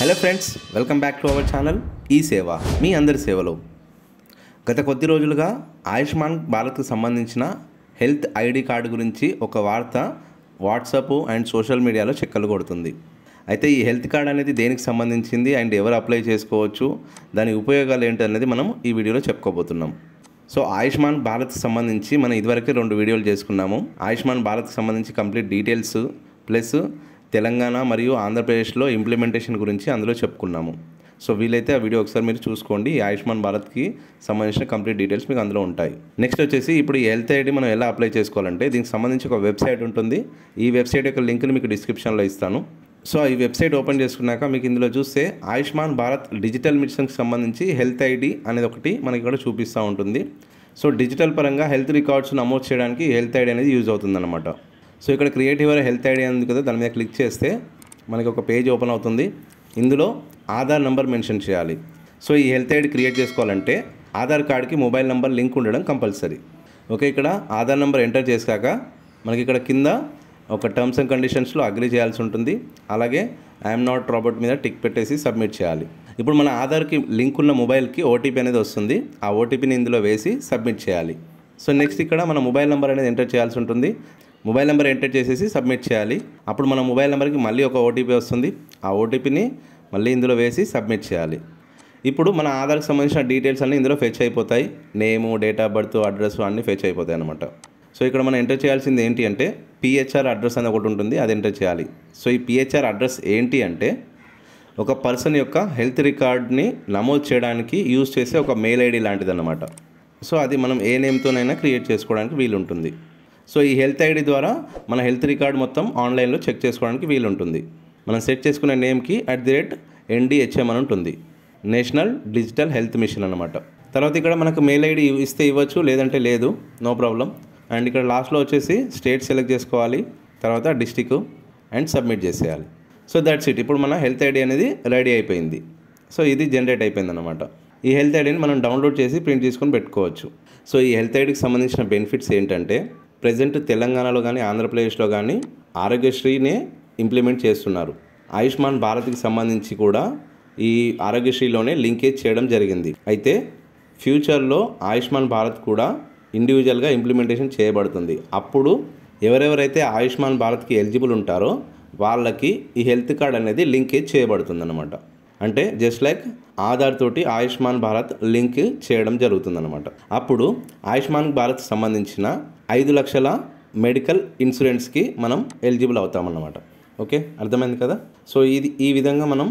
hello friends welcome back to our channel ఈ సేవ మీ అందరి సేవలో గత కొద్ది రోజులుగా ఆయుష్మాన్ భారత్కు సంబంధించిన హెల్త్ ఐడి కార్డు గురించి ఒక వార్త వాట్సాప్ అండ్ సోషల్ మీడియాలో చెక్కలు కొడుతుంది అయితే ఈ హెల్త్ కార్డ్ అనేది దేనికి సంబంధించింది అండ్ ఎవరు అప్లై చేసుకోవచ్చు దాని ఉపయోగాలు ఏంటి అనేది మనం ఈ వీడియోలో చెప్పుకోబోతున్నాం సో ఆయుష్మాన్ భారత్కి సంబంధించి మనం ఇదివరకే రెండు వీడియోలు చేసుకున్నాము ఆయుష్మాన్ భారత్కి సంబంధించి కంప్లీట్ డీటెయిల్స్ ప్లస్ తెలంగాణ మరియు ఆంధ్రప్రదేశ్లో ఇంప్లిమెంటేషన్ గురించి అందులో చెప్పుకున్నాము సో వీలైతే ఆ వీడియో ఒకసారి మీరు చూసుకోండి ఆయుష్మాన్ భారత్కి సంబంధించిన కంప్లీట్ డీటెయిల్స్ మీకు అందులో ఉంటాయి నెక్స్ట్ వచ్చేసి ఇప్పుడు ఈ హెల్త్ ఐడి మనం ఎలా అప్లై చేసుకోవాలంటే దీనికి సంబంధించి ఒక వెబ్సైట్ ఉంటుంది ఈ వెబ్సైట్ యొక్క లింక్ని మీకు డిస్క్రిప్షన్లో ఇస్తాను సో ఈ వెబ్సైట్ ఓపెన్ చేసుకున్నాక మీకు ఇందులో చూస్తే ఆయుష్మాన్ భారత్ డిజిటల్ మిషన్కి సంబంధించి హెల్త్ ఐడి అనేది ఒకటి మనకి ఇక్కడ చూపిస్తూ ఉంటుంది సో డిజిటల్ పరంగా హెల్త్ రికార్డ్స్ నమోదు చేయడానికి హెల్త్ ఐడి అనేది యూజ్ అవుతుందన్నమాట సో ఇక్కడ క్రియేట్ యువర్ హెల్త్ ఐడి ఉంది కదా దాని మీద క్లిక్ చేస్తే మనకి ఒక పేజ్ ఓపెన్ అవుతుంది ఇందులో ఆధార్ నెంబర్ మెన్షన్ చేయాలి సో ఈ హెల్త్ ఐడి క్రియేట్ చేసుకోవాలంటే ఆధార్ కార్డ్కి మొబైల్ నెంబర్ లింక్ ఉండడం కంపల్సరీ ఓకే ఇక్కడ ఆధార్ నెంబర్ ఎంటర్ చేశాక మనకి ఇక్కడ కింద ఒక టర్మ్స్ అండ్ కండిషన్స్లో అగ్రి చేయాల్సి ఉంటుంది అలాగే ఐఎమ్ నాట్ రాబర్ట్ మీద టిక్ పెట్టేసి సబ్మిట్ చేయాలి ఇప్పుడు మన ఆధార్కి లింక్ ఉన్న మొబైల్కి ఓటీపీ అనేది వస్తుంది ఆ ఓటీపీని ఇందులో వేసి సబ్మిట్ చేయాలి సో నెక్స్ట్ ఇక్కడ మన మొబైల్ నెంబర్ అనేది ఎంటర్ చేయాల్సి ఉంటుంది మొబైల్ నెంబర్ ఎంటర్ చేసేసి సబ్మిట్ చేయాలి అప్పుడు మన మొబైల్ నెంబర్కి మళ్ళీ ఒక ఓటీపీ వస్తుంది ఆ ఓటీపీని మళ్ళీ ఇందులో వేసి సబ్మిట్ చేయాలి ఇప్పుడు మన ఆధార్కి సంబంధించిన డీటెయిల్స్ అన్నీ ఇందులో ఫెచ్ అయిపోతాయి name date of birth address అన్నీ ఫెచ్ అయిపోతాయి అనమాట సో ఇక్కడ మనం ఎంటర్ చేయాల్సింది ఏంటి అంటే పిహెచ్ఆర్ అడ్రస్ అని ఒకటి ఉంటుంది అది ఎంటర్ చేయాలి సో ఈ పిహెచ్ఆర్ అడ్రస్ ఏంటి అంటే ఒక పర్సన్ యొక్క హెల్త్ రికార్డ్ని నమోదు చేయడానికి యూజ్ చేసే ఒక మెయిల్ ఐడి లాంటిది అనమాట సో అది మనం ఏ నేమ్తోనైనా క్రియేట్ చేసుకోవడానికి వీలుంటుంది సో ఈ హెల్త్ ఐడి ద్వారా మన హెల్త్ రికార్డ్ మొత్తం ఆన్లైన్లో చెక్ చేసుకోవడానికి వీలుంటుంది మనం సెట్ చేసుకున్న నేమ్కి అట్ ది రేట్ ఎన్డిహెచ్ఎం అని ఉంటుంది నేషనల్ డిజిటల్ హెల్త్ మిషన్ అనమాట తర్వాత ఇక్కడ మనకు మెయిల్ ఐడి ఇస్తే ఇవ్వచ్చు లేదంటే లేదు నో ప్రాబ్లం అండ్ ఇక్కడ లాస్ట్లో వచ్చేసి స్టేట్ సెలెక్ట్ చేసుకోవాలి తర్వాత డిస్టిక్ అండ్ సబ్మిట్ చేసేయాలి సో దట్స్ ఇట్ ఇప్పుడు మన హెల్త్ ఐడి అనేది రెడీ అయిపోయింది సో ఇది జనరేట్ అయిపోయింది అనమాట ఈ హెల్త్ ఐడిని మనం డౌన్లోడ్ చేసి ప్రింట్ తీసుకొని పెట్టుకోవచ్చు సో ఈ హెల్త్ ఐడికి సంబంధించిన బెనిఫిట్స్ ఏంటంటే ప్రజెంట్ తెలంగాణలో కానీ ఆంధ్రప్రదేశ్లో కానీ ఆరోగ్యశ్రీనే ఇంప్లిమెంట్ చేస్తున్నారు ఆయుష్మాన్ భారత్కి సంబంధించి కూడా ఈ ఆరోగ్యశ్రీలోనే లింకేజ్ చేయడం జరిగింది అయితే ఫ్యూచర్లో ఆయుష్మాన్ భారత్ కూడా ఇండివిజువల్గా ఇంప్లిమెంటేషన్ చేయబడుతుంది అప్పుడు ఎవరెవరైతే ఆయుష్మాన్ భారత్కి ఎలిజిబుల్ ఉంటారో వాళ్ళకి ఈ హెల్త్ కార్డ్ అనేది లింకేజ్ చేయబడుతుంది అంటే జస్ట్ లైక్ ఆధార్ తోటి ఆయుష్మాన్ భారత్ లింక్ చేయడం జరుగుతుందన్నమాట అప్పుడు ఆయుష్మాన్ భారత్ సంబంధించిన ఐదు లక్షల మెడికల్ ఇన్సూరెన్స్కి మనం ఎలిజిబుల్ అవుతామన్నమాట ఓకే అర్థమైంది కదా సో ఇది ఈ విధంగా మనం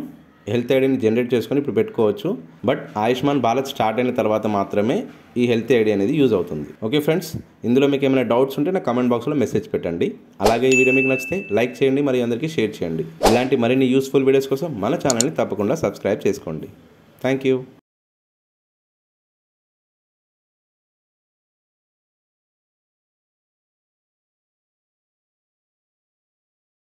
హెల్త్ ఐడిని జనరేట్ చేసుకొని ఇప్పుడు పెట్టుకోవచ్చు బట్ ఆయుష్మాన్ భారత్ స్టార్ట్ అయిన తర్వాత మాత్రమే ఈ హెల్త్ ఐడి అనేది యూజ్ అవుతుంది ఓకే ఫ్రెండ్స్ ఇందులో మీకు ఏమైనా డౌట్స్ ఉంటే నా కమెంట్ బాక్స్లో మెసేజ్ పెట్టండి అలాగే ఈ వీడియో మీకు నచ్చితే లైక్ చేయండి మరియు అందరికీ షేర్ చేయండి ఇలాంటి మరిన్ని యూస్ఫుల్ వీడియోస్ కోసం మన ఛానల్ని తప్పకుండా సబ్స్క్రైబ్ చేసుకోండి థ్యాంక్ యూ